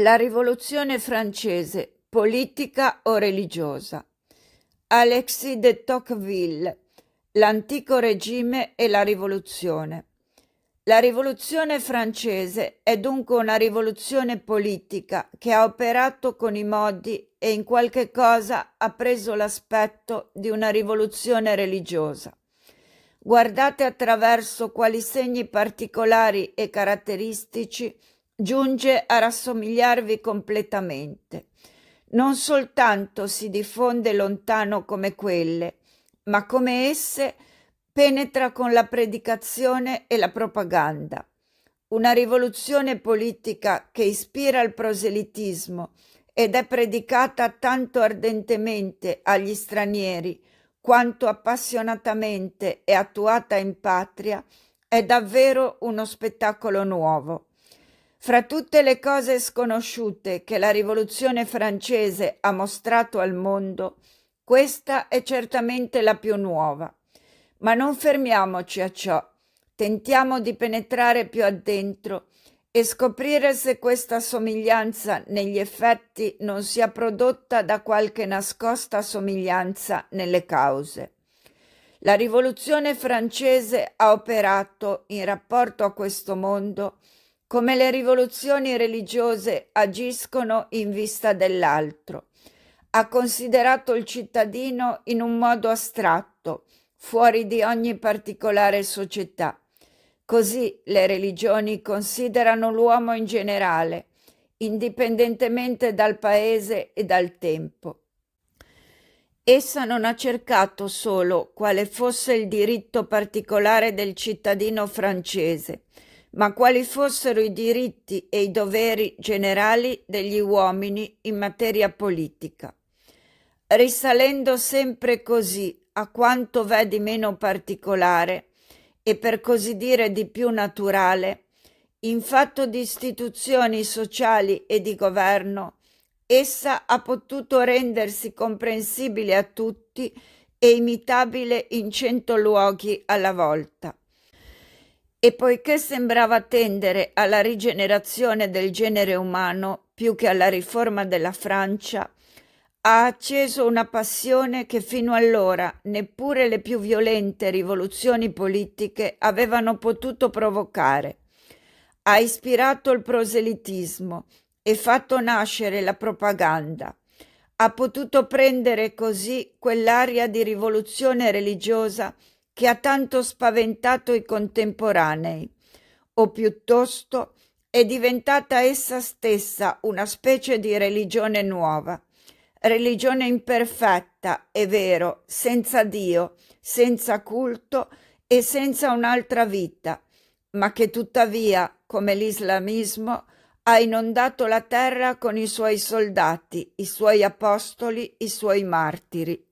La rivoluzione francese, politica o religiosa? Alexis de Tocqueville, l'antico regime e la rivoluzione. La rivoluzione francese è dunque una rivoluzione politica che ha operato con i modi e in qualche cosa ha preso l'aspetto di una rivoluzione religiosa. Guardate attraverso quali segni particolari e caratteristici giunge a rassomigliarvi completamente. Non soltanto si diffonde lontano come quelle, ma come esse penetra con la predicazione e la propaganda. Una rivoluzione politica che ispira il proselitismo ed è predicata tanto ardentemente agli stranieri quanto appassionatamente è attuata in patria è davvero uno spettacolo nuovo. Fra tutte le cose sconosciute che la rivoluzione francese ha mostrato al mondo, questa è certamente la più nuova. Ma non fermiamoci a ciò, tentiamo di penetrare più addentro e scoprire se questa somiglianza negli effetti non sia prodotta da qualche nascosta somiglianza nelle cause. La rivoluzione francese ha operato in rapporto a questo mondo come le rivoluzioni religiose agiscono in vista dell'altro. Ha considerato il cittadino in un modo astratto, fuori di ogni particolare società. Così le religioni considerano l'uomo in generale, indipendentemente dal paese e dal tempo. Essa non ha cercato solo quale fosse il diritto particolare del cittadino francese, ma quali fossero i diritti e i doveri generali degli uomini in materia politica. Risalendo sempre così a quanto v'è di meno particolare e per così dire di più naturale, in fatto di istituzioni sociali e di governo, essa ha potuto rendersi comprensibile a tutti e imitabile in cento luoghi alla volta e poiché sembrava tendere alla rigenerazione del genere umano più che alla riforma della Francia, ha acceso una passione che fino allora neppure le più violente rivoluzioni politiche avevano potuto provocare. Ha ispirato il proselitismo e fatto nascere la propaganda. Ha potuto prendere così quell'aria di rivoluzione religiosa che ha tanto spaventato i contemporanei, o piuttosto è diventata essa stessa una specie di religione nuova, religione imperfetta, è vero, senza Dio, senza culto e senza un'altra vita, ma che tuttavia, come l'islamismo, ha inondato la terra con i suoi soldati, i suoi apostoli, i suoi martiri.